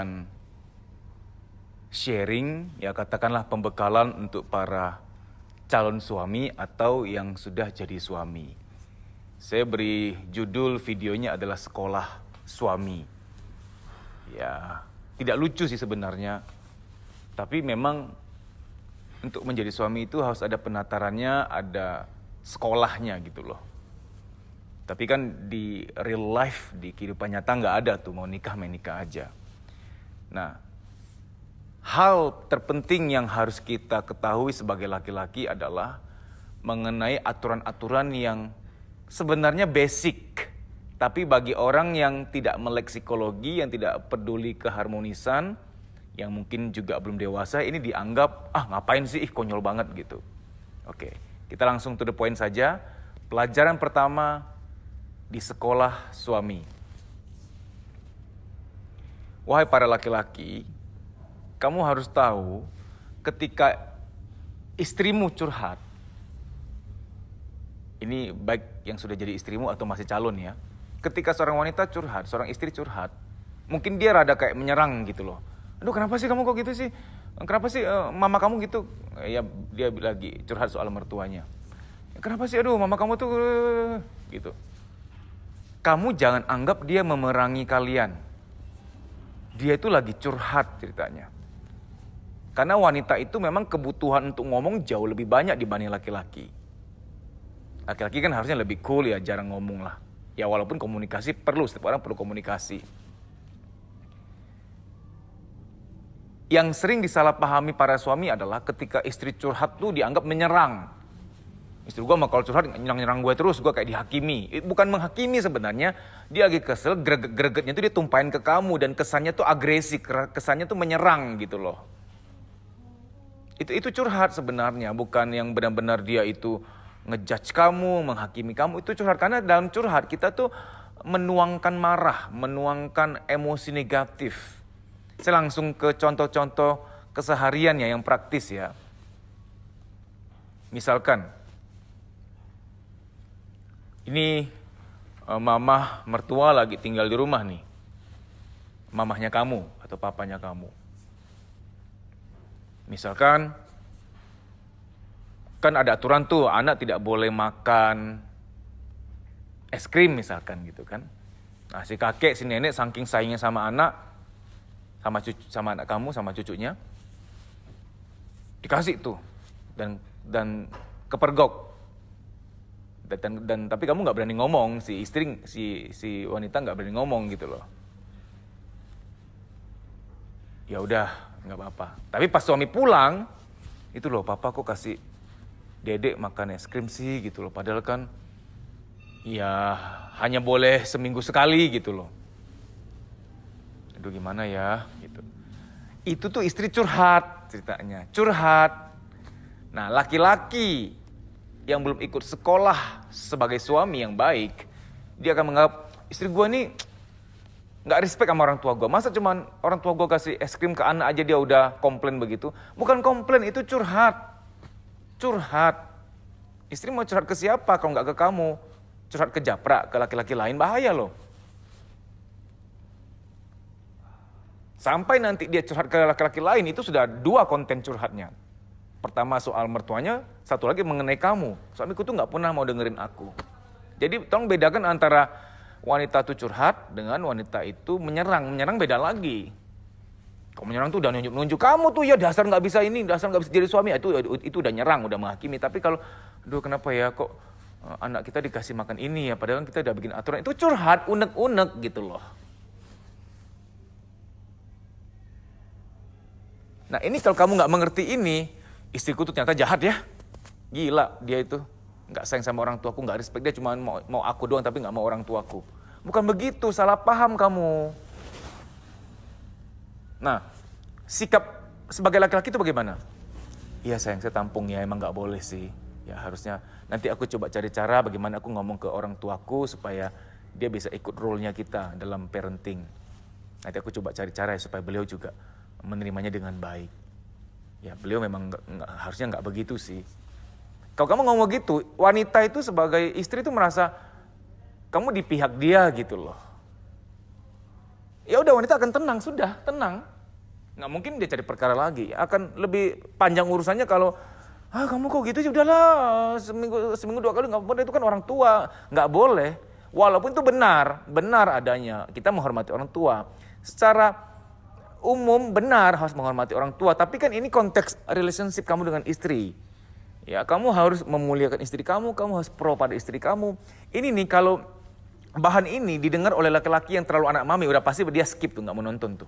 memberikan sharing, ya katakanlah pembekalan untuk para calon suami atau yang sudah jadi suami. Saya beri judul videonya adalah sekolah suami. Ya, tidak lucu sih sebenarnya. Tapi memang untuk menjadi suami itu harus ada penatarannya, ada sekolahnya gitu loh. Tapi kan di real life, di kehidupan nyata nggak ada tuh mau nikah main nikah aja. Nah, hal terpenting yang harus kita ketahui sebagai laki-laki adalah mengenai aturan-aturan yang sebenarnya basic. Tapi bagi orang yang tidak melek psikologi, yang tidak peduli keharmonisan, yang mungkin juga belum dewasa, ini dianggap, ah ngapain sih, ih konyol banget gitu. Oke, kita langsung to the point saja. Pelajaran pertama di sekolah suami. Wahai para laki-laki, kamu harus tahu ketika istrimu curhat, ini baik yang sudah jadi istrimu atau masih calon ya. Ketika seorang wanita curhat, seorang istri curhat, mungkin dia rada kayak menyerang gitu loh. Aduh kenapa sih kamu kok gitu sih? Kenapa sih uh, mama kamu gitu? Ya dia lagi curhat soal mertuanya. Kenapa sih aduh mama kamu tuh eh, gitu. Kamu jangan anggap dia memerangi kalian dia itu lagi curhat ceritanya. Karena wanita itu memang kebutuhan untuk ngomong jauh lebih banyak dibanding laki-laki. Laki-laki kan harusnya lebih cool ya, jarang ngomong lah. Ya walaupun komunikasi perlu, setiap orang perlu komunikasi. Yang sering disalahpahami para suami adalah ketika istri curhat tuh dianggap menyerang. Istri gue kalau curhat nyerang-nyerang gue terus, gue kayak dihakimi. Bukan menghakimi sebenarnya, dia lagi kesel, greget-gregetnya tuh dia tumpahin ke kamu dan kesannya tuh agresi, kesannya tuh menyerang gitu loh. Itu itu curhat sebenarnya, bukan yang benar-benar dia itu ngejudge kamu, menghakimi kamu, itu curhat. Karena dalam curhat kita tuh menuangkan marah, menuangkan emosi negatif. Saya langsung ke contoh-contoh kesehariannya yang praktis ya. Misalkan, ini uh, mamah mertua lagi tinggal di rumah nih. Mamahnya kamu atau papanya kamu. Misalkan kan ada aturan tuh anak tidak boleh makan es krim misalkan gitu kan. Nah, si kakek si nenek saking sayangnya sama anak sama cucu sama anak kamu sama cucunya dikasih tuh dan dan kepergok dan, dan tapi kamu nggak berani ngomong si istri si si wanita nggak berani ngomong gitu loh ya udah nggak apa-apa tapi pas suami pulang itu loh papa kok kasih dedek makan es krim sih gitu loh padahal kan ya hanya boleh seminggu sekali gitu loh aduh gimana ya gitu itu tuh istri curhat ceritanya curhat nah laki-laki yang belum ikut sekolah sebagai suami yang baik, dia akan menganggap istri gue ini nggak respect sama orang tua gue. Masa cuman orang tua gue kasih es krim ke anak aja dia udah komplain begitu? Bukan komplain, itu curhat. Curhat. Istri mau curhat ke siapa kalau nggak ke kamu? Curhat ke japra, ke laki-laki lain bahaya loh. Sampai nanti dia curhat ke laki-laki lain itu sudah dua konten curhatnya. Pertama soal mertuanya, satu lagi mengenai kamu. Suamiku tuh nggak pernah mau dengerin aku. Jadi tolong bedakan antara wanita itu curhat dengan wanita itu menyerang. Menyerang beda lagi. Kalau menyerang tuh udah nunjuk-nunjuk kamu tuh ya dasar nggak bisa ini, dasar nggak bisa jadi suami. Itu itu udah nyerang, udah menghakimi. Tapi kalau, aduh kenapa ya kok eh, anak kita dikasih makan ini ya, padahal kan kita udah bikin aturan. Itu curhat, unek-unek gitu loh. Nah ini kalau kamu nggak mengerti ini, istriku tuh ternyata jahat ya. Gila dia itu. Nggak sayang sama orang tuaku, nggak respect. Dia cuma mau, mau aku doang tapi nggak mau orang tuaku. Bukan begitu, salah paham kamu. Nah, sikap sebagai laki-laki itu bagaimana? Iya sayang, saya tampung ya, emang nggak boleh sih. Ya harusnya nanti aku coba cari cara bagaimana aku ngomong ke orang tuaku supaya dia bisa ikut role-nya kita dalam parenting. Nanti aku coba cari cara ya supaya beliau juga menerimanya dengan baik. Ya beliau memang gak, gak, harusnya nggak begitu sih. Kalau kamu ngomong gitu, wanita itu sebagai istri itu merasa kamu di pihak dia gitu loh. Ya udah wanita akan tenang, sudah tenang. Nggak mungkin dia cari perkara lagi. Akan lebih panjang urusannya kalau ah kamu kok gitu sih ya udahlah seminggu seminggu dua kali nggak boleh itu kan orang tua nggak boleh walaupun itu benar benar adanya kita menghormati orang tua secara umum benar harus menghormati orang tua, tapi kan ini konteks relationship kamu dengan istri. Ya, kamu harus memuliakan istri kamu, kamu harus pro pada istri kamu. Ini nih kalau bahan ini didengar oleh laki-laki yang terlalu anak mami, udah pasti dia skip tuh, nggak mau nonton tuh.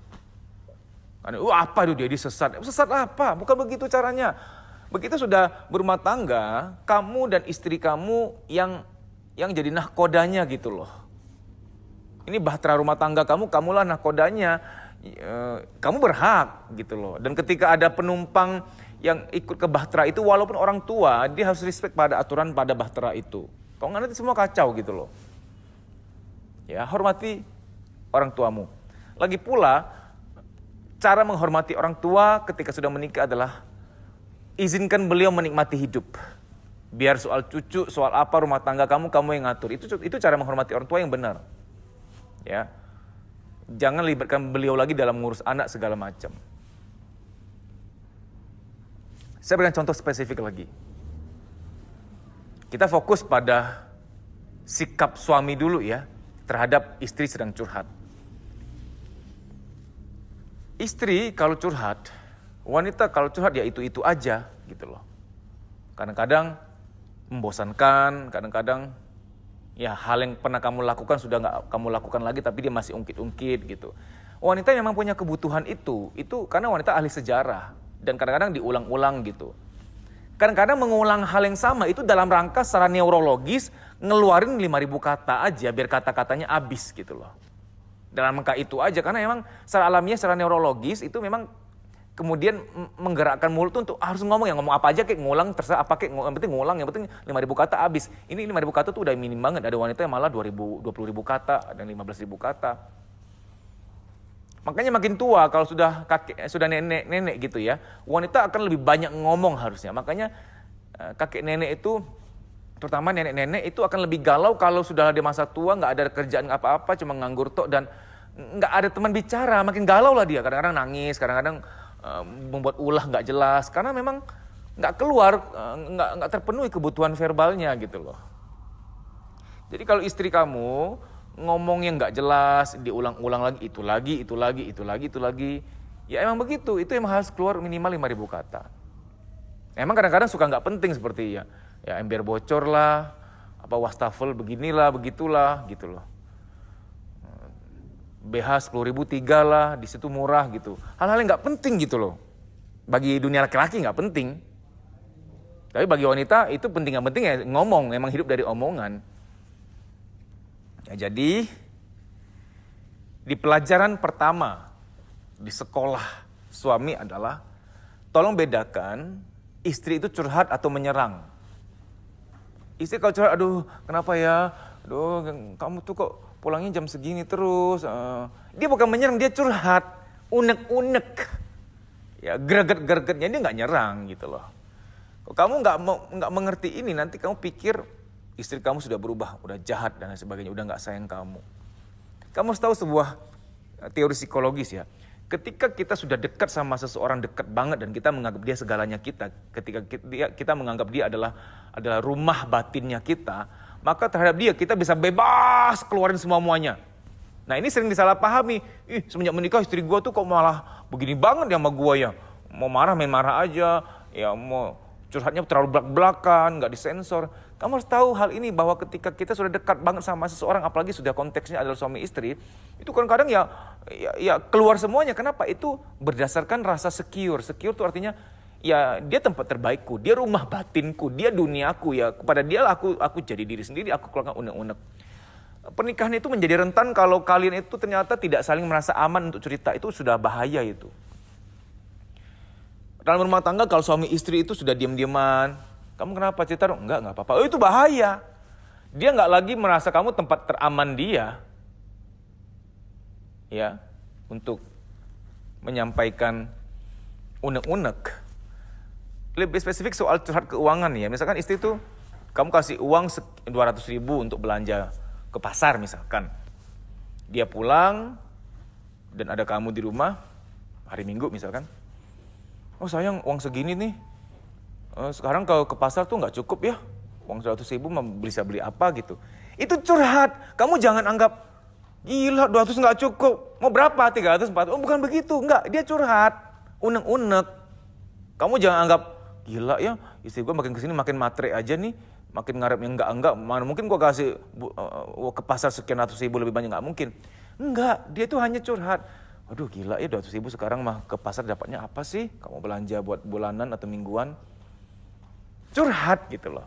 Karena, uh, apa tuh dia disesat? Sesat apa? Bukan begitu caranya. Begitu sudah berumah tangga, kamu dan istri kamu yang yang jadi nahkodanya gitu loh. Ini bahtera rumah tangga kamu, kamulah nahkodanya Eh, kamu berhak gitu loh. Dan ketika ada penumpang yang ikut ke bahtera itu walaupun orang tua dia harus respect pada aturan pada bahtera itu. Kalau nggak nanti semua kacau gitu loh. Ya hormati orang tuamu. Lagi pula cara menghormati orang tua ketika sudah menikah adalah izinkan beliau menikmati hidup. Biar soal cucu, soal apa rumah tangga kamu, kamu yang ngatur. Itu itu cara menghormati orang tua yang benar. Ya. Jangan libatkan beliau lagi dalam mengurus anak segala macam. Saya berikan contoh spesifik lagi. Kita fokus pada sikap suami dulu ya terhadap istri sedang curhat. Istri kalau curhat, wanita kalau curhat ya itu-itu aja gitu loh. Kadang-kadang membosankan, kadang-kadang ya hal yang pernah kamu lakukan sudah nggak kamu lakukan lagi tapi dia masih ungkit-ungkit gitu. Wanita yang memang punya kebutuhan itu, itu karena wanita ahli sejarah dan kadang-kadang diulang-ulang gitu. Kadang-kadang mengulang hal yang sama itu dalam rangka secara neurologis ngeluarin 5000 kata aja biar kata-katanya habis gitu loh. Dalam rangka itu aja karena memang secara alamiah secara neurologis itu memang kemudian menggerakkan mulut untuk harus ngomong yang ngomong apa aja kayak ngulang terserah apa kayak yang penting ngulang yang penting 5000 kata habis. Ini 5000 kata tuh udah minim banget. Ada wanita yang malah 2000 20000 kata dan 15000 kata. Makanya makin tua kalau sudah kakek eh, sudah nenek-nenek gitu ya, wanita akan lebih banyak ngomong harusnya. Makanya eh, kakek nenek itu terutama nenek-nenek itu akan lebih galau kalau sudah di masa tua nggak ada kerjaan apa-apa cuma nganggur tok dan nggak ada teman bicara makin galau lah dia kadang-kadang nangis kadang-kadang Eh, membuat ulah nggak jelas karena memang nggak keluar eh, nggak nggak terpenuhi kebutuhan verbalnya gitu loh. Jadi kalau istri kamu ngomong yang nggak jelas, diulang-ulang lagi, itu lagi, itu lagi, itu lagi, itu lagi. Ya emang begitu, itu emang harus keluar minimal 5000 kata. Emang kadang-kadang suka nggak penting seperti ya, ya ember bocor lah, apa wastafel beginilah, begitulah gitu loh. BH 10 ribu tiga lah, di situ murah gitu. Hal-hal yang gak penting gitu loh. Bagi dunia laki-laki gak penting. Tapi bagi wanita itu penting gak penting ya ngomong, emang hidup dari omongan. Ya, jadi di pelajaran pertama di sekolah suami adalah tolong bedakan istri itu curhat atau menyerang. Istri kalau curhat, aduh kenapa ya, aduh kamu tuh kok pulangnya jam segini terus. Eh. dia bukan menyerang, dia curhat, unek-unek. Ya greget-gregetnya dia nggak nyerang gitu loh. Kalau kamu nggak nggak mengerti ini, nanti kamu pikir istri kamu sudah berubah, udah jahat dan sebagainya, udah nggak sayang kamu. Kamu harus tahu sebuah eh, teori psikologis ya. Ketika kita sudah dekat sama seseorang dekat banget dan kita menganggap dia segalanya kita, ketika kita, kita menganggap dia adalah adalah rumah batinnya kita, maka terhadap dia kita bisa bebas keluarin semua-muanya. Nah ini sering disalahpahami. Ih semenjak menikah istri gue tuh kok malah begini banget ya sama gue ya. Mau marah main marah aja. Ya mau curhatnya terlalu belak-belakan, nggak disensor. Kamu harus tahu hal ini bahwa ketika kita sudah dekat banget sama seseorang, apalagi sudah konteksnya adalah suami istri, itu kadang-kadang ya, ya, ya keluar semuanya. Kenapa? Itu berdasarkan rasa secure. Secure itu artinya ya dia tempat terbaikku, dia rumah batinku, dia duniaku ya. Kepada dia aku aku jadi diri sendiri, aku keluarkan unek-unek. Pernikahan itu menjadi rentan kalau kalian itu ternyata tidak saling merasa aman untuk cerita, itu sudah bahaya itu. Dalam rumah tangga kalau suami istri itu sudah diam-diaman, kamu kenapa cerita dong? Enggak, enggak apa-apa. Oh itu bahaya. Dia enggak lagi merasa kamu tempat teraman dia. Ya, untuk menyampaikan unek-unek lebih spesifik soal curhat keuangan ya. Misalkan istri tuh kamu kasih uang 200 ribu untuk belanja ke pasar misalkan. Dia pulang dan ada kamu di rumah hari Minggu misalkan. Oh sayang uang segini nih. Eh, sekarang kalau ke pasar tuh nggak cukup ya. Uang 100 ribu bisa beli apa gitu. Itu curhat. Kamu jangan anggap gila 200 nggak cukup. Mau berapa 300, 400? Oh bukan begitu. Enggak, dia curhat. Unek-unek. Kamu jangan anggap gila ya istri gue makin kesini makin matre aja nih makin ngarep yang enggak enggak mana mungkin gue kasih uh, ke pasar sekian ratus ribu lebih banyak nggak mungkin enggak dia tuh hanya curhat aduh gila ya 200 ribu sekarang mah ke pasar dapatnya apa sih kamu belanja buat bulanan atau mingguan curhat gitu loh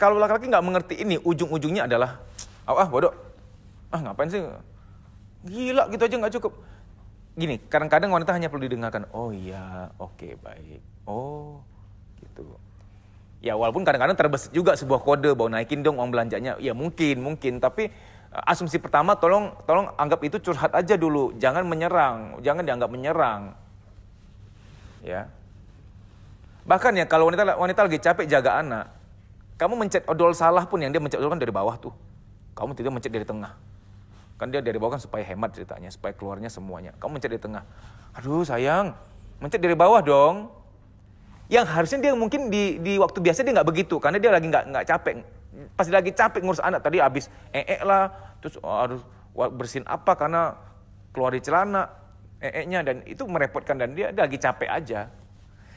kalau laki-laki nggak mengerti ini ujung-ujungnya adalah ah bodoh ah ngapain sih gila gitu aja nggak cukup gini, kadang-kadang wanita hanya perlu didengarkan, oh iya, oke okay, baik, oh gitu. Ya walaupun kadang-kadang terbesit juga sebuah kode bahwa naikin dong uang belanjanya, ya mungkin mungkin, tapi e, asumsi pertama tolong tolong anggap itu curhat aja dulu, jangan menyerang, jangan dianggap menyerang, ya. Bahkan ya kalau wanita wanita lagi capek jaga anak, kamu mencet odol salah pun yang dia mencet odol kan dari bawah tuh, kamu tidak mencet dari tengah Kan dia dari bawah kan supaya hemat ceritanya, supaya keluarnya semuanya. Kamu mencet di tengah. Aduh sayang, mencet dari bawah dong. Yang harusnya dia mungkin di, di waktu biasa dia nggak begitu, karena dia lagi nggak nggak capek. pasti lagi capek ngurus anak tadi habis ee e lah, terus oh, harus bersihin apa karena keluar di celana ee-nya dan itu merepotkan dan dia, dia lagi capek aja.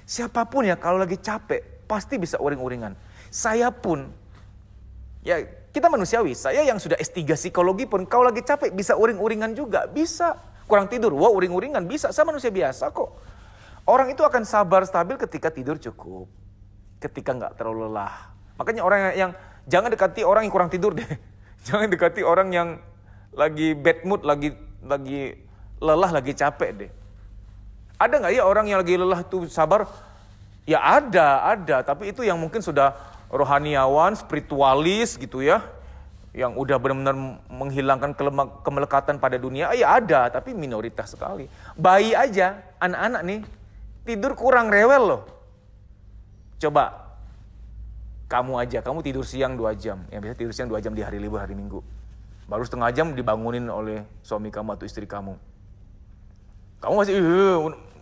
Siapapun ya kalau lagi capek pasti bisa uring-uringan. Saya pun ya kita manusiawi, saya yang sudah S3 psikologi pun kau lagi capek bisa uring-uringan juga, bisa. Kurang tidur, wah uring-uringan bisa, saya manusia biasa kok. Orang itu akan sabar stabil ketika tidur cukup, ketika nggak terlalu lelah. Makanya orang yang, yang jangan dekati orang yang kurang tidur deh. Jangan dekati orang yang lagi bad mood, lagi lagi lelah, lagi capek deh. Ada nggak ya orang yang lagi lelah tuh sabar? Ya ada, ada. Tapi itu yang mungkin sudah rohaniawan, spiritualis gitu ya, yang udah benar-benar menghilangkan kemelekatan pada dunia, eh, ya ada, tapi minoritas sekali. Bayi aja, anak-anak nih, tidur kurang rewel loh. Coba, kamu aja, kamu tidur siang dua jam. Yang biasa tidur siang dua jam di hari libur, hari minggu. Baru setengah jam dibangunin oleh suami kamu atau istri kamu. Kamu masih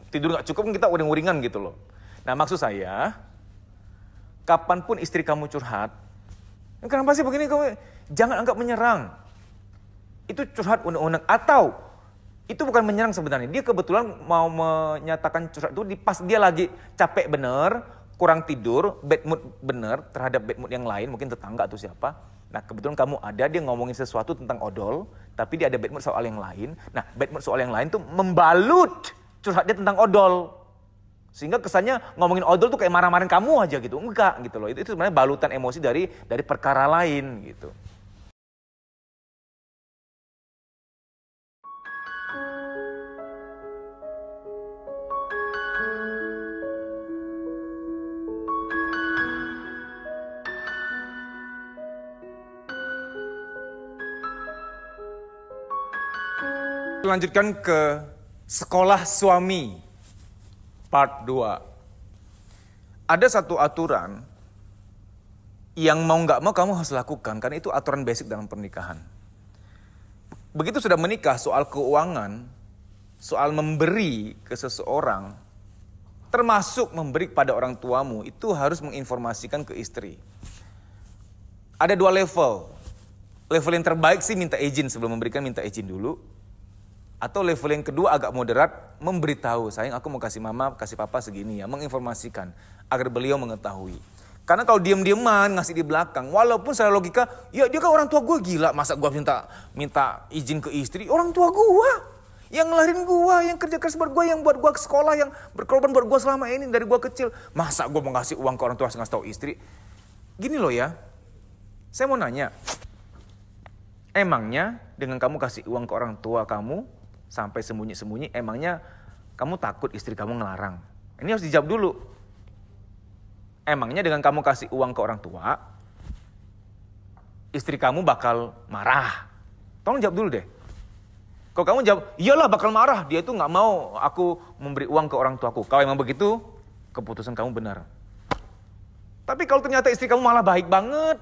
tidur nggak cukup, kita uring-uringan gitu loh. Nah maksud saya, kapanpun istri kamu curhat, kenapa sih begini kamu? Jangan anggap menyerang. Itu curhat unek-unek atau itu bukan menyerang sebenarnya. Dia kebetulan mau menyatakan curhat itu pas dia lagi capek bener, kurang tidur, bad mood bener terhadap bad mood yang lain, mungkin tetangga atau siapa. Nah kebetulan kamu ada, dia ngomongin sesuatu tentang odol, tapi dia ada bad mood soal yang lain. Nah bad mood soal yang lain tuh membalut curhat dia tentang odol. Sehingga kesannya ngomongin odol tuh kayak marah-marahin kamu aja gitu. Enggak gitu loh. Itu, itu sebenarnya balutan emosi dari dari perkara lain gitu. Lanjutkan ke sekolah suami part 2. Ada satu aturan yang mau nggak mau kamu harus lakukan karena itu aturan basic dalam pernikahan. Begitu sudah menikah soal keuangan, soal memberi ke seseorang, termasuk memberi pada orang tuamu itu harus menginformasikan ke istri. Ada dua level. Level yang terbaik sih minta izin sebelum memberikan minta izin dulu atau level yang kedua agak moderat memberitahu sayang aku mau kasih mama kasih papa segini ya menginformasikan agar beliau mengetahui karena kalau diam-diaman ngasih di belakang walaupun secara logika ya dia kan orang tua gue gila masa gue minta minta izin ke istri orang tua gue yang ngelarin gue yang kerja keras buat gue yang buat gue ke sekolah yang berkorban buat gue selama ini dari gue kecil masa gue mau ngasih uang ke orang tua setengah tahu istri gini loh ya saya mau nanya emangnya dengan kamu kasih uang ke orang tua kamu sampai sembunyi-sembunyi emangnya kamu takut istri kamu ngelarang ini harus dijawab dulu emangnya dengan kamu kasih uang ke orang tua istri kamu bakal marah tolong jawab dulu deh kalau kamu jawab iyalah bakal marah dia itu nggak mau aku memberi uang ke orang tuaku kalau emang begitu keputusan kamu benar tapi kalau ternyata istri kamu malah baik banget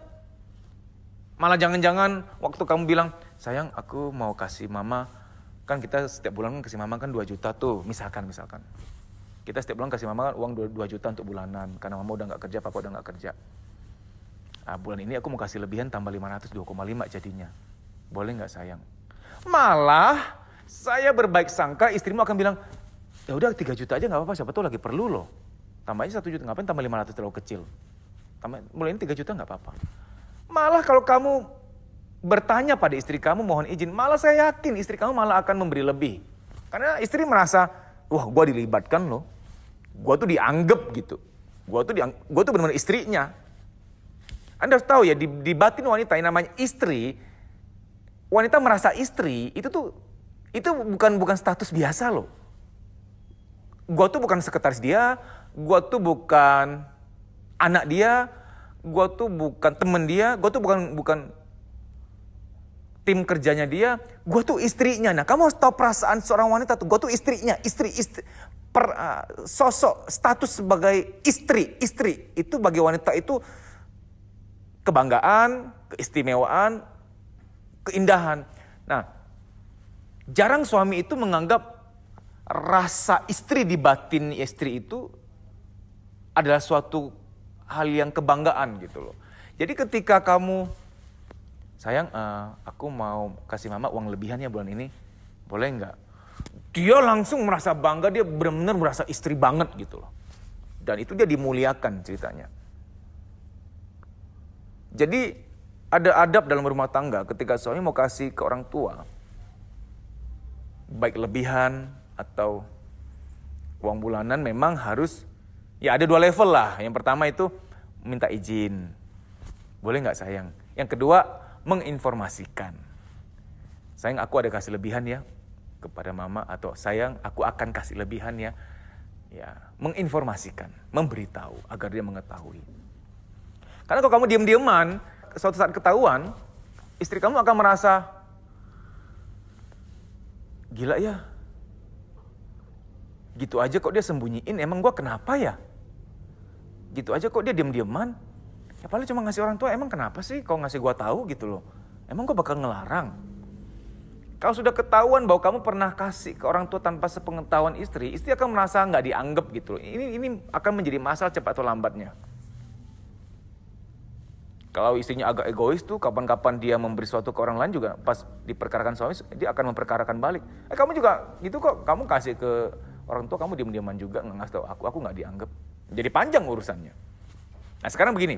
Malah jangan-jangan waktu kamu bilang, sayang aku mau kasih mama kan kita setiap bulan kan kasih mama kan 2 juta tuh misalkan misalkan kita setiap bulan kasih mama kan uang 2, 2 juta untuk bulanan karena mama udah nggak kerja papa udah nggak kerja nah, bulan ini aku mau kasih lebihan tambah 500 2,5 jadinya boleh nggak sayang malah saya berbaik sangka istrimu akan bilang ya udah 3 juta aja nggak apa-apa siapa tuh lagi perlu loh tambahnya 1 juta ngapain tambah 500 terlalu kecil tambah mulai ini 3 juta nggak apa-apa malah kalau kamu bertanya pada istri kamu mohon izin, malah saya yakin istri kamu malah akan memberi lebih. Karena istri merasa, wah gue dilibatkan loh. Gue tuh dianggap gitu. Gue tuh, diang gue tuh benar-benar istrinya. Anda harus tahu ya, di, di batin wanita yang namanya istri, wanita merasa istri itu tuh, itu bukan bukan status biasa loh. Gue tuh bukan sekretaris dia, gue tuh bukan anak dia, gue tuh bukan temen dia, gue tuh bukan bukan tim kerjanya dia, gue tuh istrinya. Nah kamu harus tahu perasaan seorang wanita tuh, gue tuh istrinya, istri, istri. Per, uh, sosok, status sebagai istri, istri. Itu bagi wanita itu kebanggaan, keistimewaan, keindahan. Nah, jarang suami itu menganggap rasa istri di batin istri itu adalah suatu hal yang kebanggaan gitu loh. Jadi ketika kamu sayang uh, aku mau kasih mama uang lebihannya bulan ini boleh nggak dia langsung merasa bangga dia benar-benar merasa istri banget gitu loh dan itu dia dimuliakan ceritanya jadi ada adab dalam rumah tangga ketika suami mau kasih ke orang tua baik lebihan atau uang bulanan memang harus ya ada dua level lah yang pertama itu minta izin boleh nggak sayang yang kedua menginformasikan. Sayang aku ada kasih lebihan ya kepada mama atau sayang aku akan kasih lebihan ya. Ya, menginformasikan, memberitahu agar dia mengetahui. Karena kalau kamu diam-diaman, suatu saat ketahuan, istri kamu akan merasa gila ya. Gitu aja kok dia sembunyiin, emang gua kenapa ya? Gitu aja kok dia diam-diaman ya paling cuma ngasih orang tua emang kenapa sih kau ngasih gua tahu gitu loh emang kau bakal ngelarang Kau sudah ketahuan bahwa kamu pernah kasih ke orang tua tanpa sepengetahuan istri istri akan merasa nggak dianggap gitu loh ini ini akan menjadi masalah cepat atau lambatnya kalau istrinya agak egois tuh kapan-kapan dia memberi sesuatu ke orang lain juga pas diperkarakan suami dia akan memperkarakan balik eh kamu juga gitu kok kamu kasih ke orang tua kamu diam-diaman juga nggak ngasih tahu aku aku nggak dianggap jadi panjang urusannya nah sekarang begini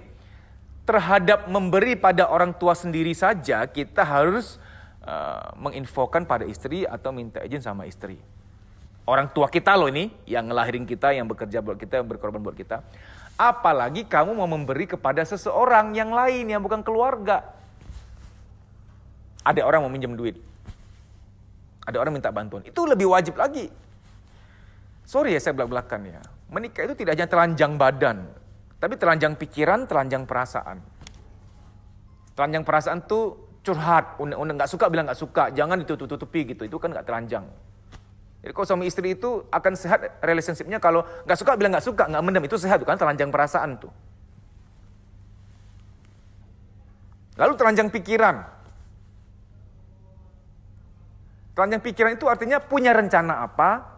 terhadap memberi pada orang tua sendiri saja kita harus uh, menginfokan pada istri atau minta izin sama istri. Orang tua kita loh ini yang ngelahirin kita, yang bekerja buat kita, yang berkorban buat kita. Apalagi kamu mau memberi kepada seseorang yang lain yang bukan keluarga. Ada orang mau minjem duit. Ada orang minta bantuan. Itu lebih wajib lagi. Sorry ya saya belak-belakan ya. Menikah itu tidak hanya telanjang badan tapi telanjang pikiran, telanjang perasaan. Telanjang perasaan tuh curhat, unek-unek nggak suka bilang nggak suka, jangan ditutup-tutupi gitu, itu kan nggak telanjang. Jadi kalau suami istri itu akan sehat relationshipnya kalau nggak suka bilang nggak suka, nggak mendem itu sehat kan telanjang perasaan tuh. Lalu telanjang pikiran. Telanjang pikiran itu artinya punya rencana apa,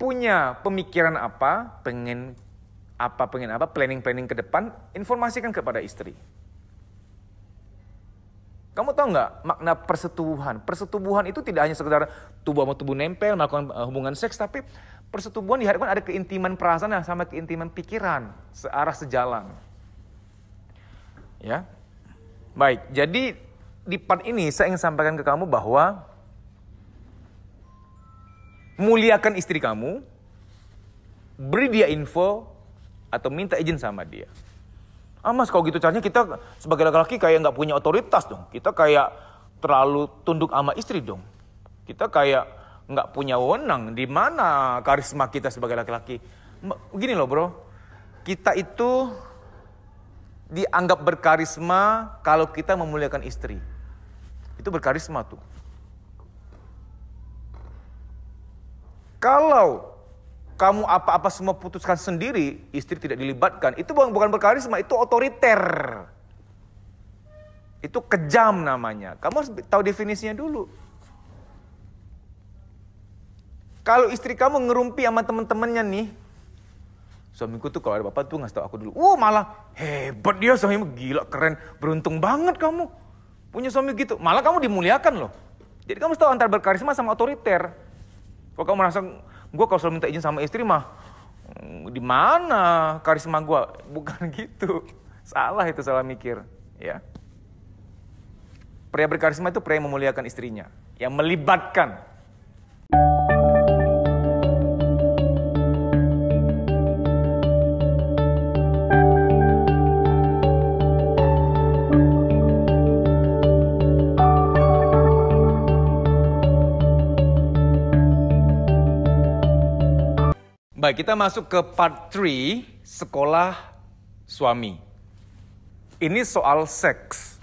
punya pemikiran apa, pengen apa pengen apa, planning-planning ke depan, informasikan kepada istri. Kamu tahu nggak makna persetubuhan? Persetubuhan itu tidak hanya sekedar tubuh sama tubuh nempel melakukan eh, hubungan seks, tapi persetubuhan diharapkan ada keintiman perasaan yang sama keintiman pikiran searah sejalan. Ya, baik. Jadi di part ini saya ingin sampaikan ke kamu bahwa muliakan istri kamu, beri dia info atau minta izin sama dia. Ah mas kalau gitu caranya kita sebagai laki-laki kayak nggak punya otoritas dong. Kita kayak terlalu tunduk sama istri dong. Kita kayak nggak punya wewenang. Di mana karisma kita sebagai laki-laki? Gini loh bro, kita itu dianggap berkarisma kalau kita memuliakan istri. Itu berkarisma tuh. Kalau kamu apa-apa semua putuskan sendiri, istri tidak dilibatkan, itu bukan bukan berkarisma, itu otoriter. Itu kejam namanya. Kamu harus tahu definisinya dulu. Kalau istri kamu ngerumpi sama temen-temennya nih, suamiku tuh kalau ada bapak tuh ngasih tau aku dulu. Wah uh, malah hebat dia suamimu, gila keren, beruntung banget kamu. Punya suami gitu, malah kamu dimuliakan loh. Jadi kamu harus tahu antara berkarisma sama otoriter. Kalau kamu merasa gue kalau selalu minta izin sama istri mah mm, di mana karisma gue bukan gitu salah itu salah mikir ya pria berkarisma itu pria yang memuliakan istrinya yang melibatkan thank you Baik, kita masuk ke part 3, sekolah suami. Ini soal seks.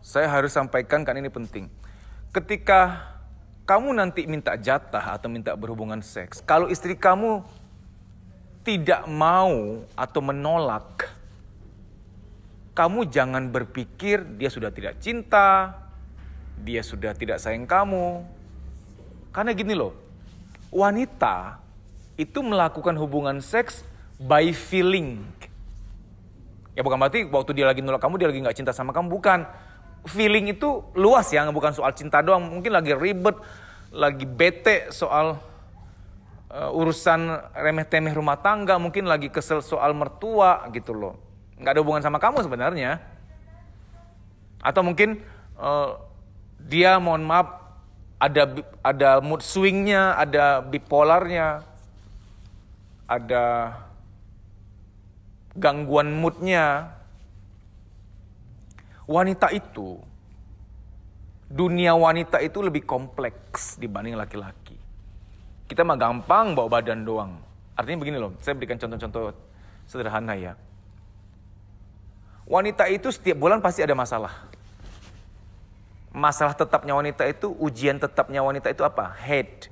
Saya harus sampaikan kan ini penting. Ketika kamu nanti minta jatah atau minta berhubungan seks, kalau istri kamu tidak mau atau menolak, kamu jangan berpikir dia sudah tidak cinta, dia sudah tidak sayang kamu. Karena gini loh, wanita itu melakukan hubungan seks by feeling. Ya bukan berarti waktu dia lagi nolak kamu dia lagi nggak cinta sama kamu bukan. Feeling itu luas ya, bukan soal cinta doang. Mungkin lagi ribet, lagi bete soal uh, urusan remeh temeh rumah tangga, mungkin lagi kesel soal mertua gitu loh. Gak ada hubungan sama kamu sebenarnya. Atau mungkin uh, dia mohon maaf ada ada mood swingnya, ada bipolarnya, ada gangguan moodnya, wanita itu, dunia wanita itu lebih kompleks dibanding laki-laki. Kita mah gampang bawa badan doang. Artinya begini loh, saya berikan contoh-contoh sederhana ya. Wanita itu setiap bulan pasti ada masalah. Masalah tetapnya wanita itu, ujian tetapnya wanita itu apa? Head.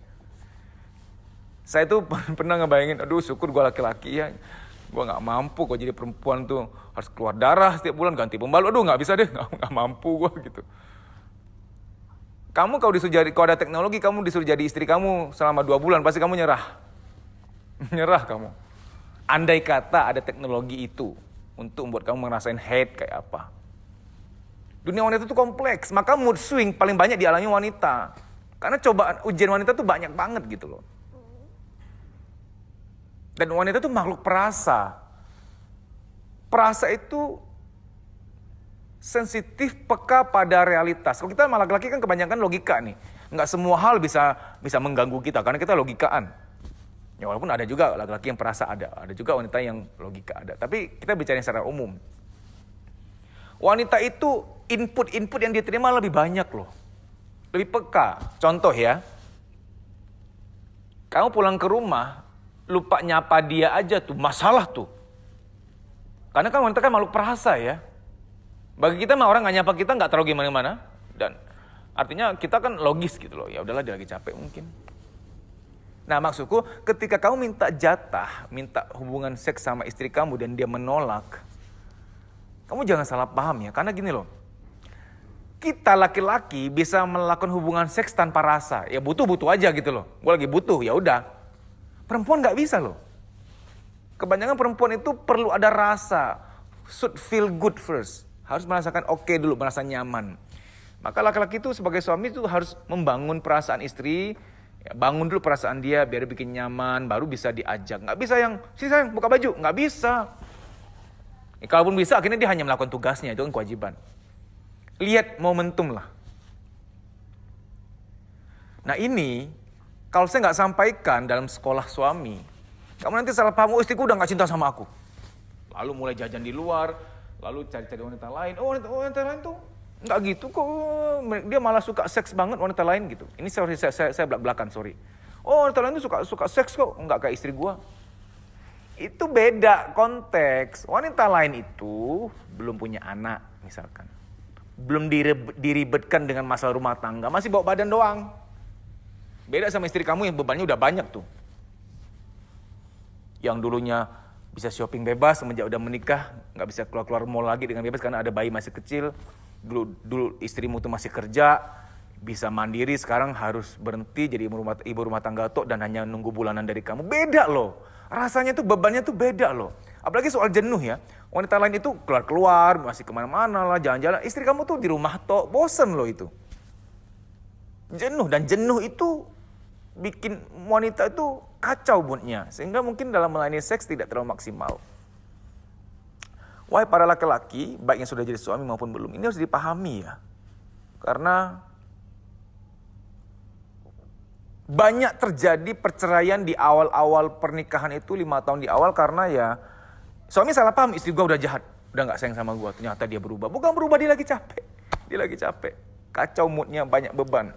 Saya tuh pernah ngebayangin, aduh syukur gue laki-laki ya. Gue gak mampu kok jadi perempuan tuh harus keluar darah setiap bulan ganti pembalut. Aduh gak bisa deh, gak, mampu gue gitu. Kamu kalau disuruh jadi, kalau ada teknologi kamu disuruh jadi istri kamu selama dua bulan pasti kamu nyerah. Nyerah kamu. Andai kata ada teknologi itu untuk membuat kamu ngerasain hate kayak apa. Dunia wanita itu kompleks, maka mood swing paling banyak dialami wanita. Karena cobaan ujian wanita tuh banyak banget gitu loh. Dan wanita itu makhluk perasa. Perasa itu sensitif peka pada realitas. Kalau kita malah laki kan kebanyakan logika nih. Nggak semua hal bisa bisa mengganggu kita karena kita logikaan. Ya walaupun ada juga laki-laki yang perasa ada, ada juga wanita yang logika ada. Tapi kita bicara secara umum. Wanita itu input-input yang diterima lebih banyak loh. Lebih peka. Contoh ya, kamu pulang ke rumah, lupa nyapa dia aja tuh, masalah tuh. Karena kan wanita kan makhluk perasa ya. Bagi kita mah orang nggak nyapa kita nggak terlalu gimana-gimana. Dan artinya kita kan logis gitu loh. Ya udahlah dia lagi capek mungkin. Nah maksudku ketika kamu minta jatah, minta hubungan seks sama istri kamu dan dia menolak. Kamu jangan salah paham ya. Karena gini loh. Kita laki-laki bisa melakukan hubungan seks tanpa rasa. Ya butuh-butuh aja gitu loh. Gue lagi butuh ya udah Perempuan nggak bisa loh. Kebanyakan perempuan itu perlu ada rasa. Should feel good first. Harus merasakan oke okay dulu, merasa nyaman. Maka laki-laki itu sebagai suami itu harus membangun perasaan istri, ya, bangun dulu perasaan dia biar dia bikin nyaman, baru bisa diajak. Nggak bisa yang, si sayang buka baju, nggak bisa. Ya, kalaupun bisa akhirnya dia hanya melakukan tugasnya, itu kan kewajiban. Lihat momentum lah. Nah ini kalau saya nggak sampaikan dalam sekolah suami, kamu nanti salah paham, oh istriku udah nggak cinta sama aku. Lalu mulai jajan di luar, lalu cari-cari wanita lain. Oh wanita, wanita lain tuh nggak gitu kok, dia malah suka seks banget wanita lain gitu. Ini sorry, saya, saya, saya belak-belakan, sorry. Oh wanita lain tuh suka, suka seks kok, nggak kayak istri gua. Itu beda konteks. Wanita lain itu belum punya anak misalkan. Belum diribetkan dengan masalah rumah tangga, masih bawa badan doang. Beda sama istri kamu yang bebannya udah banyak tuh. Yang dulunya bisa shopping bebas semenjak udah menikah nggak bisa keluar keluar mall lagi dengan bebas karena ada bayi masih kecil dulu dulu istrimu tuh masih kerja bisa mandiri sekarang harus berhenti jadi ibu rumah, ibu rumah tangga tok dan hanya nunggu bulanan dari kamu beda loh rasanya tuh bebannya tuh beda loh apalagi soal jenuh ya wanita lain itu keluar keluar masih kemana-mana lah jalan-jalan istri kamu tuh di rumah tok bosen loh itu jenuh dan jenuh itu bikin wanita itu kacau moodnya Sehingga mungkin dalam melayani seks tidak terlalu maksimal. Wahai para laki-laki, baik yang sudah jadi suami maupun belum, ini harus dipahami ya. Karena banyak terjadi perceraian di awal-awal pernikahan itu lima tahun di awal karena ya suami salah paham istri gue udah jahat udah nggak sayang sama gue ternyata dia berubah bukan berubah dia lagi capek dia lagi capek kacau moodnya banyak beban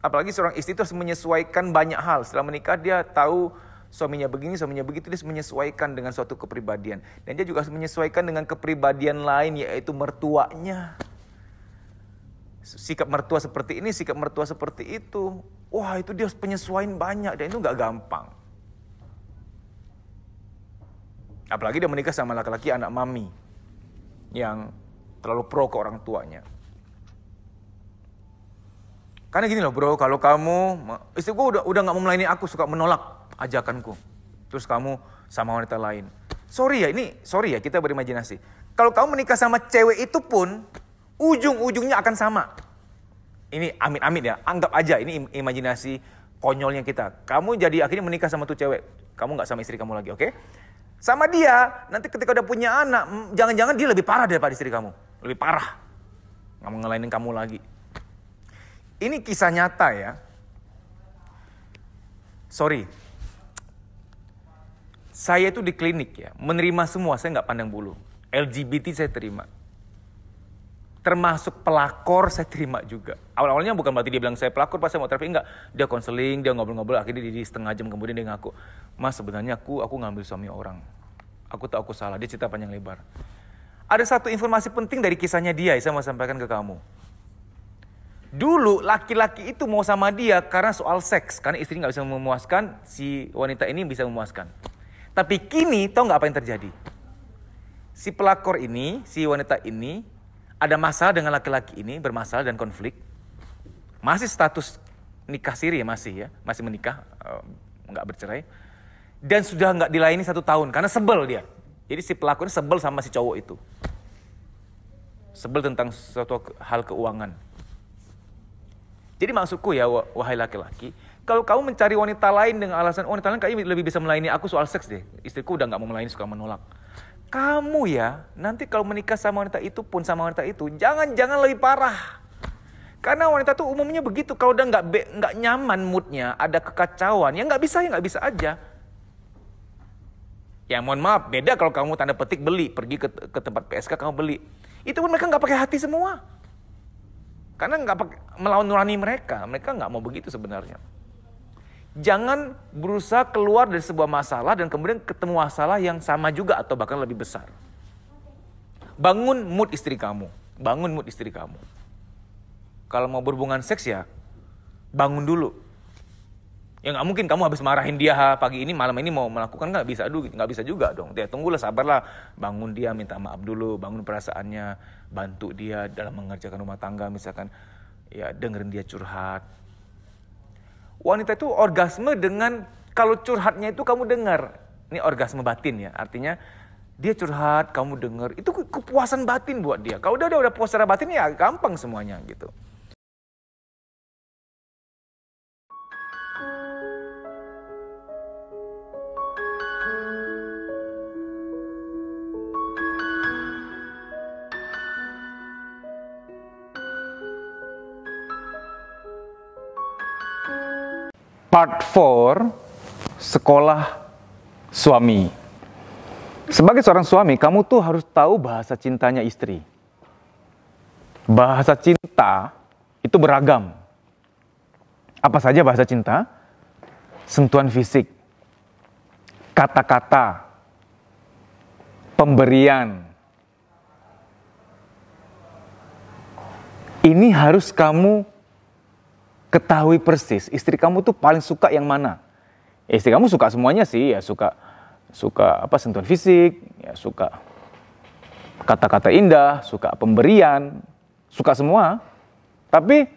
apalagi seorang istri itu harus menyesuaikan banyak hal. Setelah menikah dia tahu suaminya begini, suaminya begitu, dia harus menyesuaikan dengan suatu kepribadian. Dan dia juga harus menyesuaikan dengan kepribadian lain yaitu mertuanya. Sikap mertua seperti ini, sikap mertua seperti itu. Wah itu dia harus penyesuaian banyak dan itu nggak gampang. Apalagi dia menikah sama laki-laki anak mami yang terlalu pro ke orang tuanya. Karena gini loh bro, kalau kamu, istriku udah udah nggak mau melayani aku, suka menolak ajakanku. Terus kamu sama wanita lain. Sorry ya, ini sorry ya kita berimajinasi. Kalau kamu menikah sama cewek itu pun, ujung-ujungnya akan sama. Ini amin-amin ya, anggap aja ini imajinasi konyolnya kita. Kamu jadi akhirnya menikah sama tuh cewek, kamu nggak sama istri kamu lagi, oke? Okay? Sama dia, nanti ketika udah punya anak, jangan-jangan dia lebih parah daripada istri kamu. Lebih parah. Nggak mengelainin kamu lagi ini kisah nyata ya. Sorry. Saya itu di klinik ya, menerima semua, saya nggak pandang bulu. LGBT saya terima. Termasuk pelakor saya terima juga. Awal-awalnya bukan berarti dia bilang saya pelakor, pas saya mau terapi, enggak. Dia konseling, dia ngobrol-ngobrol, akhirnya di setengah jam kemudian dia ngaku. Mas sebenarnya aku, aku ngambil suami orang. Aku tahu aku salah, dia cerita panjang lebar. Ada satu informasi penting dari kisahnya dia, saya mau sampaikan ke kamu Dulu laki-laki itu mau sama dia karena soal seks, karena istri nggak bisa memuaskan, si wanita ini bisa memuaskan. Tapi kini tau nggak apa yang terjadi? Si pelakor ini, si wanita ini ada masalah dengan laki-laki ini, bermasalah dan konflik. Masih status nikah siri ya masih ya, masih menikah, eh, nggak bercerai. Dan sudah nggak dilayani satu tahun karena sebel dia. Jadi si pelakor sebel sama si cowok itu. Sebel tentang suatu hal keuangan jadi maksudku ya wahai laki-laki, kalau kamu mencari wanita lain dengan alasan oh, wanita lain kayaknya lebih bisa melayani aku soal seks deh. Istriku udah nggak mau melayani suka menolak. Kamu ya nanti kalau menikah sama wanita itu pun sama wanita itu jangan-jangan lebih parah. Karena wanita tuh umumnya begitu kalau udah nggak nggak nyaman moodnya, ada kekacauan, ya nggak bisa ya nggak bisa aja. Ya mohon maaf, beda kalau kamu tanda petik beli, pergi ke, ke tempat PSK kamu beli. Itu pun mereka nggak pakai hati semua. Karena nggak pakai melawan nurani mereka, mereka nggak mau begitu sebenarnya. Jangan berusaha keluar dari sebuah masalah dan kemudian ketemu masalah yang sama juga atau bahkan lebih besar. Bangun mood istri kamu, bangun mood istri kamu. Kalau mau berhubungan seks ya, bangun dulu ya nggak mungkin kamu habis marahin dia ha, pagi ini malam ini mau melakukan nggak bisa dulu nggak bisa juga dong dia lah sabarlah bangun dia minta maaf dulu bangun perasaannya bantu dia dalam mengerjakan rumah tangga misalkan ya dengerin dia curhat wanita itu orgasme dengan kalau curhatnya itu kamu dengar ini orgasme batin ya artinya dia curhat kamu dengar itu kepuasan batin buat dia kalau udah dia udah puas secara batin ya gampang semuanya gitu Part 4 Sekolah Suami Sebagai seorang suami, kamu tuh harus tahu bahasa cintanya istri. Bahasa cinta itu beragam. Apa saja bahasa cinta? Sentuhan fisik, kata-kata, pemberian. Ini harus kamu ketahui persis istri kamu tuh paling suka yang mana. Ya, istri kamu suka semuanya sih, ya suka suka apa sentuhan fisik, ya suka kata-kata indah, suka pemberian, suka semua. Tapi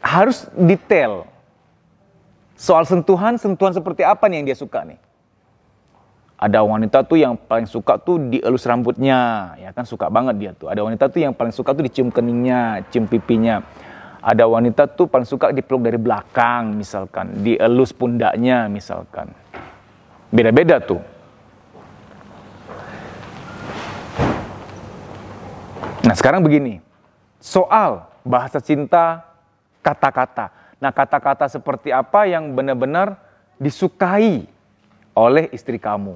harus detail soal sentuhan, sentuhan seperti apa nih yang dia suka nih. Ada wanita tuh yang paling suka tuh dielus rambutnya, ya kan suka banget dia tuh. Ada wanita tuh yang paling suka tuh dicium keningnya, cium pipinya ada wanita tuh paling suka dipeluk dari belakang misalkan, dielus pundaknya misalkan. Beda-beda tuh. Nah sekarang begini, soal bahasa cinta kata-kata. Nah kata-kata seperti apa yang benar-benar disukai oleh istri kamu.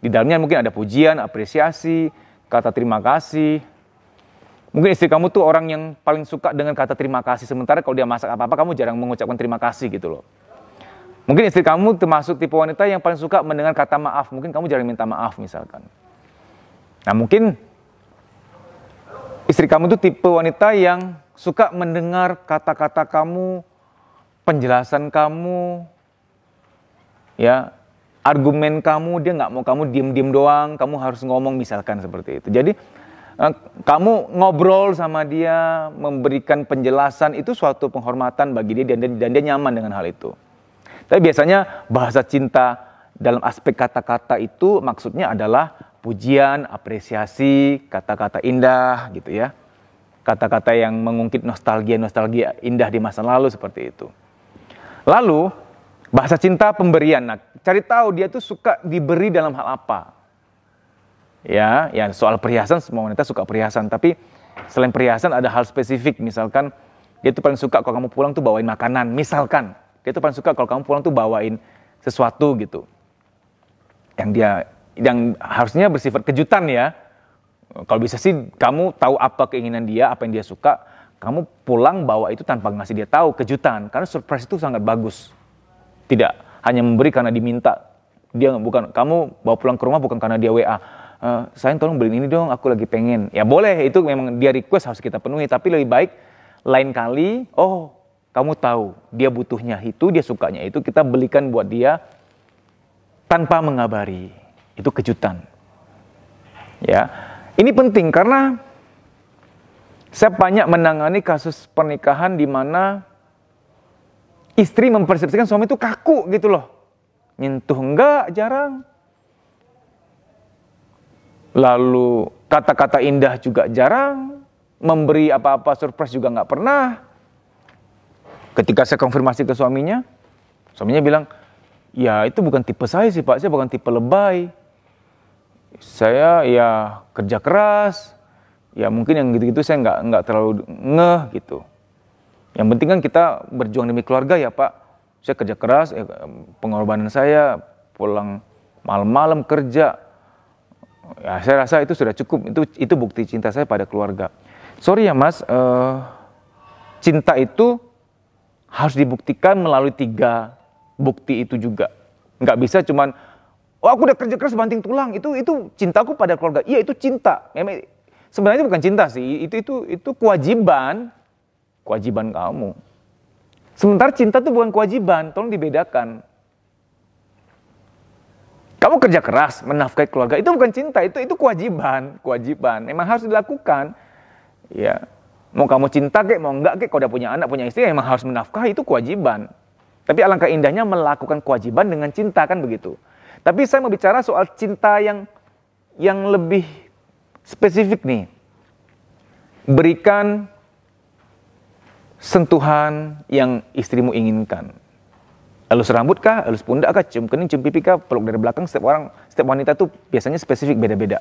Di dalamnya mungkin ada pujian, apresiasi, kata terima kasih, Mungkin istri kamu tuh orang yang paling suka dengan kata terima kasih. Sementara kalau dia masak apa-apa, kamu jarang mengucapkan terima kasih gitu loh. Mungkin istri kamu termasuk tipe wanita yang paling suka mendengar kata maaf. Mungkin kamu jarang minta maaf misalkan. Nah mungkin istri kamu tuh tipe wanita yang suka mendengar kata-kata kamu, penjelasan kamu, ya argumen kamu, dia nggak mau kamu diem-diem doang, kamu harus ngomong misalkan seperti itu. Jadi Eh, kamu ngobrol sama dia, memberikan penjelasan itu suatu penghormatan bagi dia dan, dia dan dia nyaman dengan hal itu. Tapi biasanya bahasa cinta dalam aspek kata-kata itu maksudnya adalah pujian, apresiasi, kata-kata indah gitu ya. Kata-kata yang mengungkit nostalgia-nostalgia indah di masa lalu seperti itu. Lalu bahasa cinta pemberian. Nah, cari tahu dia tuh suka diberi dalam hal apa ya ya soal perhiasan semua wanita suka perhiasan tapi selain perhiasan ada hal spesifik misalkan dia itu paling suka kalau kamu pulang tuh bawain makanan misalkan dia itu paling suka kalau kamu pulang tuh bawain sesuatu gitu yang dia yang harusnya bersifat kejutan ya kalau bisa sih kamu tahu apa keinginan dia apa yang dia suka kamu pulang bawa itu tanpa ngasih dia tahu kejutan karena surprise itu sangat bagus tidak hanya memberi karena diminta dia bukan kamu bawa pulang ke rumah bukan karena dia WA Eh, saya tolong beli ini dong, aku lagi pengen. Ya boleh, itu memang dia request harus kita penuhi. Tapi lebih baik lain kali, oh kamu tahu dia butuhnya itu, dia sukanya itu, kita belikan buat dia tanpa mengabari. Itu kejutan. Ya, ini penting karena saya banyak menangani kasus pernikahan di mana istri mempersepsikan suami itu kaku gitu loh. Nyentuh enggak, jarang Lalu kata-kata indah juga jarang, memberi apa-apa surprise juga nggak pernah. Ketika saya konfirmasi ke suaminya, suaminya bilang, ya itu bukan tipe saya sih pak, saya bukan tipe lebay. Saya ya kerja keras, ya mungkin yang gitu-gitu saya nggak nggak terlalu ngeh gitu. Yang penting kan kita berjuang demi keluarga ya pak. Saya kerja keras, eh, pengorbanan saya pulang malam-malam kerja, ya, saya rasa itu sudah cukup itu itu bukti cinta saya pada keluarga sorry ya mas uh, cinta itu harus dibuktikan melalui tiga bukti itu juga nggak bisa cuman oh aku udah kerja keras banting tulang itu itu cintaku pada keluarga iya itu cinta memang sebenarnya itu bukan cinta sih itu itu itu kewajiban kewajiban kamu sementara cinta itu bukan kewajiban tolong dibedakan kamu kerja keras, menafkahi keluarga itu bukan cinta, itu itu kewajiban, kewajiban. memang harus dilakukan. Ya. Mau kamu cinta kek, mau enggak kek, kalau udah punya anak, punya istri, ya emang harus menafkahi itu kewajiban. Tapi alangkah indahnya melakukan kewajiban dengan cinta kan begitu. Tapi saya mau bicara soal cinta yang yang lebih spesifik nih. Berikan sentuhan yang istrimu inginkan elus rambut kah, elus pundak kah, cium kening, cium pipi kah, peluk dari belakang, setiap orang, setiap wanita tuh biasanya spesifik beda-beda.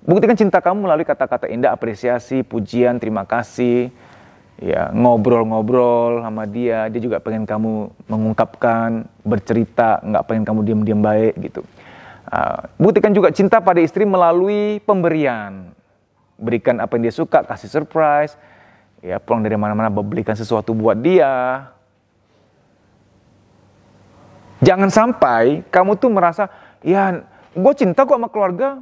Buktikan cinta kamu melalui kata-kata indah, apresiasi, pujian, terima kasih, ya ngobrol-ngobrol sama dia, dia juga pengen kamu mengungkapkan, bercerita, nggak pengen kamu diam-diam baik gitu. Uh, buktikan juga cinta pada istri melalui pemberian, berikan apa yang dia suka, kasih surprise, ya pulang dari mana-mana belikan sesuatu buat dia, Jangan sampai kamu tuh merasa, ya gue cinta kok sama keluarga,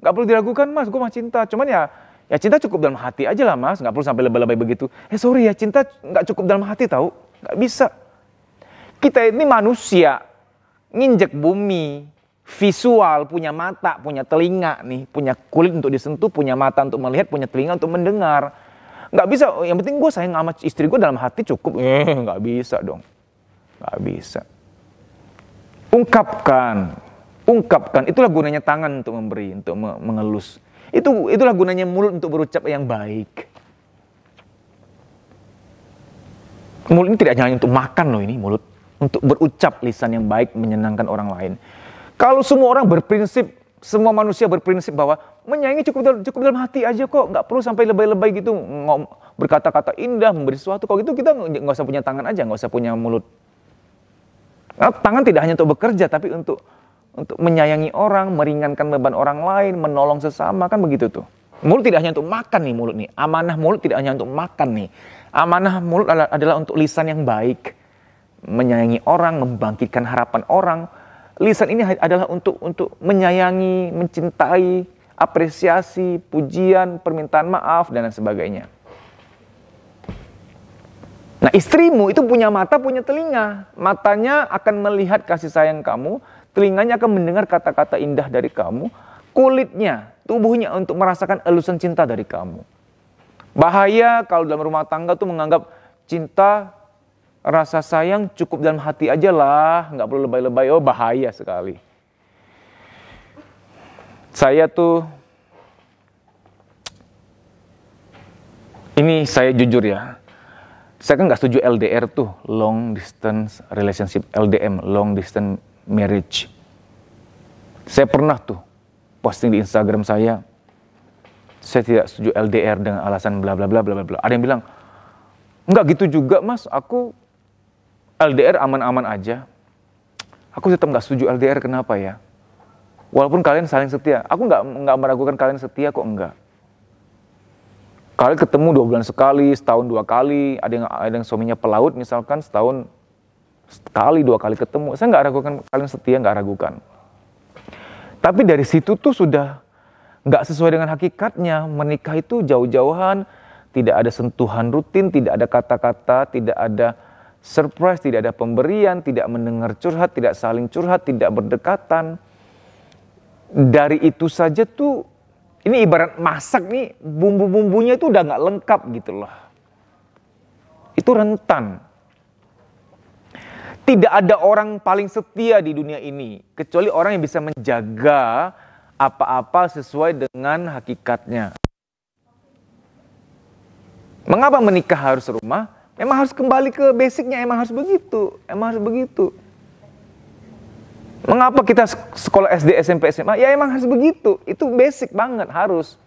gak perlu diragukan mas, gue mah cinta. Cuman ya ya cinta cukup dalam hati aja lah mas, gak perlu sampai lebay-lebay begitu. Eh sorry ya cinta gak cukup dalam hati tahu, gak bisa. Kita ini manusia, nginjek bumi, visual, punya mata, punya telinga nih, punya kulit untuk disentuh, punya mata untuk melihat, punya telinga untuk mendengar. Gak bisa, yang penting gue sayang sama istri gue dalam hati cukup. Eh, nggak bisa dong. gak bisa ungkapkan, ungkapkan. Itulah gunanya tangan untuk memberi, untuk mengelus. Itu itulah gunanya mulut untuk berucap yang baik. Mulut ini tidak hanya untuk makan loh ini mulut, untuk berucap lisan yang baik menyenangkan orang lain. Kalau semua orang berprinsip, semua manusia berprinsip bahwa menyayangi cukup dalam, cukup dalam hati aja kok, nggak perlu sampai lebay-lebay gitu ngom, berkata-kata indah, memberi sesuatu. kok gitu kita nggak usah punya tangan aja, nggak usah punya mulut. Karena ah, tangan tidak hanya untuk bekerja, tapi untuk untuk menyayangi orang, meringankan beban orang lain, menolong sesama, kan begitu tuh. Mulut tidak hanya untuk makan nih mulut nih. Amanah mulut tidak hanya untuk makan nih. Amanah mulut adalah, adalah untuk lisan yang baik. Menyayangi orang, membangkitkan harapan orang. Lisan ini adalah untuk untuk menyayangi, mencintai, apresiasi, pujian, permintaan maaf dan lain sebagainya. Nah istrimu itu punya mata, punya telinga. Matanya akan melihat kasih sayang kamu, telinganya akan mendengar kata-kata indah dari kamu, kulitnya, tubuhnya untuk merasakan elusan cinta dari kamu. Bahaya kalau dalam rumah tangga tuh menganggap cinta rasa sayang cukup dalam hati aja lah, nggak perlu lebay-lebay. Oh bahaya sekali. Saya tuh ini saya jujur ya, saya kan nggak setuju LDR tuh long distance relationship LDM long distance marriage saya pernah tuh posting di Instagram saya saya tidak setuju LDR dengan alasan bla bla bla bla bla ada yang bilang nggak gitu juga mas aku LDR aman-aman aja aku tetap nggak setuju LDR kenapa ya walaupun kalian saling setia aku nggak nggak meragukan kalian setia kok enggak kali ketemu dua bulan sekali, setahun dua kali, ada yang ada yang suaminya pelaut misalkan setahun sekali dua kali ketemu, saya nggak ragukan kalian setia nggak ragukan. Tapi dari situ tuh sudah nggak sesuai dengan hakikatnya menikah itu jauh-jauhan, tidak ada sentuhan rutin, tidak ada kata-kata, tidak ada surprise, tidak ada pemberian, tidak mendengar curhat, tidak saling curhat, tidak berdekatan. Dari itu saja tuh ini ibarat masak nih bumbu-bumbunya itu udah nggak lengkap gitu loh. Itu rentan. Tidak ada orang paling setia di dunia ini kecuali orang yang bisa menjaga apa-apa sesuai dengan hakikatnya. Mengapa menikah harus rumah? Emang harus kembali ke basicnya, emang harus begitu, emang harus begitu. Mengapa kita sekolah SD, SMP, SMA? Ya emang harus begitu. Itu basic banget, harus.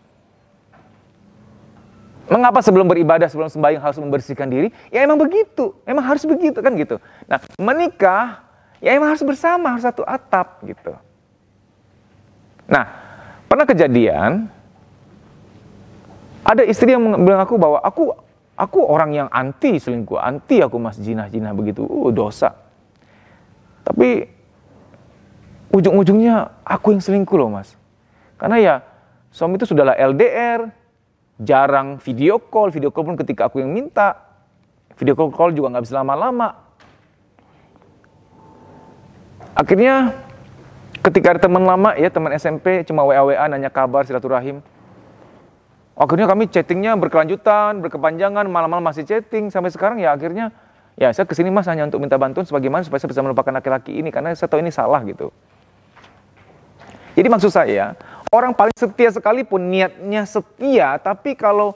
Mengapa sebelum beribadah, sebelum sembahyang harus membersihkan diri? Ya emang begitu, emang harus begitu kan gitu. Nah menikah, ya emang harus bersama, harus satu atap gitu. Nah, pernah kejadian ada istri yang bilang aku bahwa aku aku orang yang anti selingkuh, anti aku mas jinah-jinah begitu, uh, dosa. Tapi ujung-ujungnya aku yang selingkuh loh mas. Karena ya suami itu sudahlah LDR, jarang video call, video call pun ketika aku yang minta, video call, juga nggak bisa lama-lama. Akhirnya ketika ada teman lama ya teman SMP cuma WA WA nanya kabar silaturahim. Akhirnya kami chattingnya berkelanjutan, berkepanjangan, malam-malam masih chatting sampai sekarang ya akhirnya ya saya kesini mas hanya untuk minta bantuan sebagaimana supaya saya bisa melupakan laki-laki ini karena saya tahu ini salah gitu. Jadi maksud saya, orang paling setia sekalipun niatnya setia, tapi kalau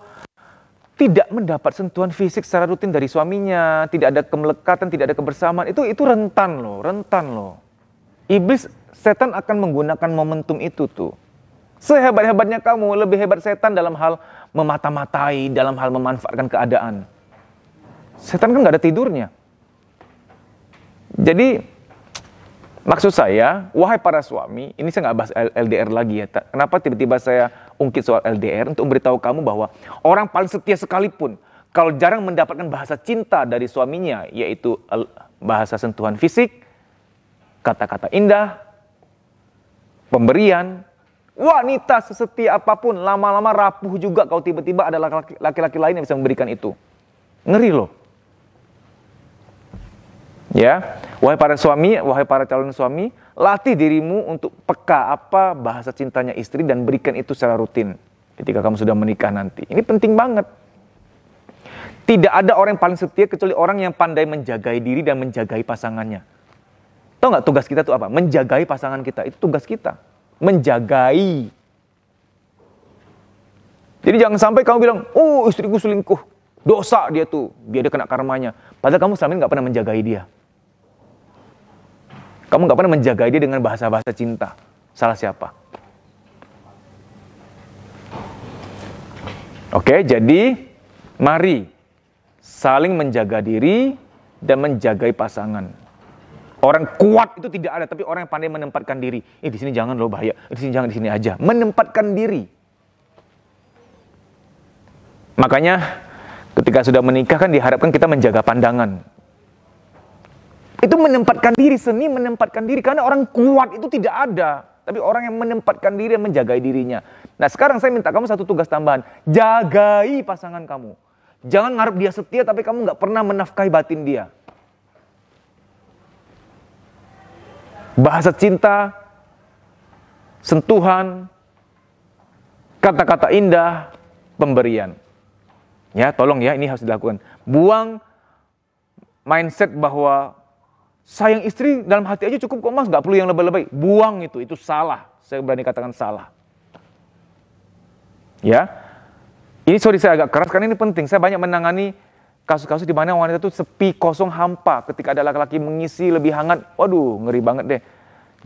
tidak mendapat sentuhan fisik secara rutin dari suaminya, tidak ada kemelekatan, tidak ada kebersamaan, itu itu rentan loh, rentan loh. Iblis setan akan menggunakan momentum itu tuh. Sehebat-hebatnya kamu, lebih hebat setan dalam hal memata-matai, dalam hal memanfaatkan keadaan. Setan kan gak ada tidurnya. Jadi Maksud saya, wahai para suami, ini saya nggak bahas LDR lagi ya. Kenapa tiba-tiba saya ungkit soal LDR untuk memberitahu kamu bahwa orang paling setia sekalipun kalau jarang mendapatkan bahasa cinta dari suaminya, yaitu bahasa sentuhan fisik, kata-kata indah, pemberian, wanita sesetia apapun, lama-lama rapuh juga kalau tiba-tiba ada laki-laki lain yang bisa memberikan itu. Ngeri loh. Ya. Wahai para suami, wahai para calon suami, latih dirimu untuk peka apa bahasa cintanya istri dan berikan itu secara rutin ketika kamu sudah menikah nanti. Ini penting banget. Tidak ada orang yang paling setia kecuali orang yang pandai menjagai diri dan menjagai pasangannya. Tahu nggak tugas kita itu apa? Menjagai pasangan kita. Itu tugas kita. Menjagai. Jadi jangan sampai kamu bilang, oh istriku selingkuh. Dosa dia tuh. Biar dia kena karmanya. Padahal kamu selama ini nggak pernah menjagai dia. Kamu nggak pernah menjaga dia dengan bahasa-bahasa cinta. Salah siapa? Oke, jadi mari saling menjaga diri dan menjaga pasangan. Orang kuat itu tidak ada, tapi orang yang pandai menempatkan diri. Eh, di sini jangan loh bahaya. Eh, di sini jangan, di sini aja. Menempatkan diri. Makanya ketika sudah menikah kan diharapkan kita menjaga pandangan. Itu menempatkan diri, seni menempatkan diri. Karena orang kuat itu tidak ada. Tapi orang yang menempatkan diri yang menjaga dirinya. Nah sekarang saya minta kamu satu tugas tambahan. Jagai pasangan kamu. Jangan ngarep dia setia tapi kamu nggak pernah menafkahi batin dia. Bahasa cinta, sentuhan, kata-kata indah, pemberian. Ya, tolong ya, ini harus dilakukan. Buang mindset bahwa sayang istri dalam hati aja cukup kok mas, nggak perlu yang lebay-lebay. Buang itu, itu salah. Saya berani katakan salah. Ya, ini sorry saya agak keras karena ini penting. Saya banyak menangani kasus-kasus di mana wanita itu sepi, kosong, hampa ketika ada laki-laki mengisi lebih hangat. Waduh, ngeri banget deh.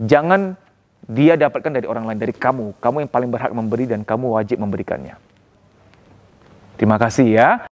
Jangan dia dapatkan dari orang lain, dari kamu. Kamu yang paling berhak memberi dan kamu wajib memberikannya. Terima kasih ya.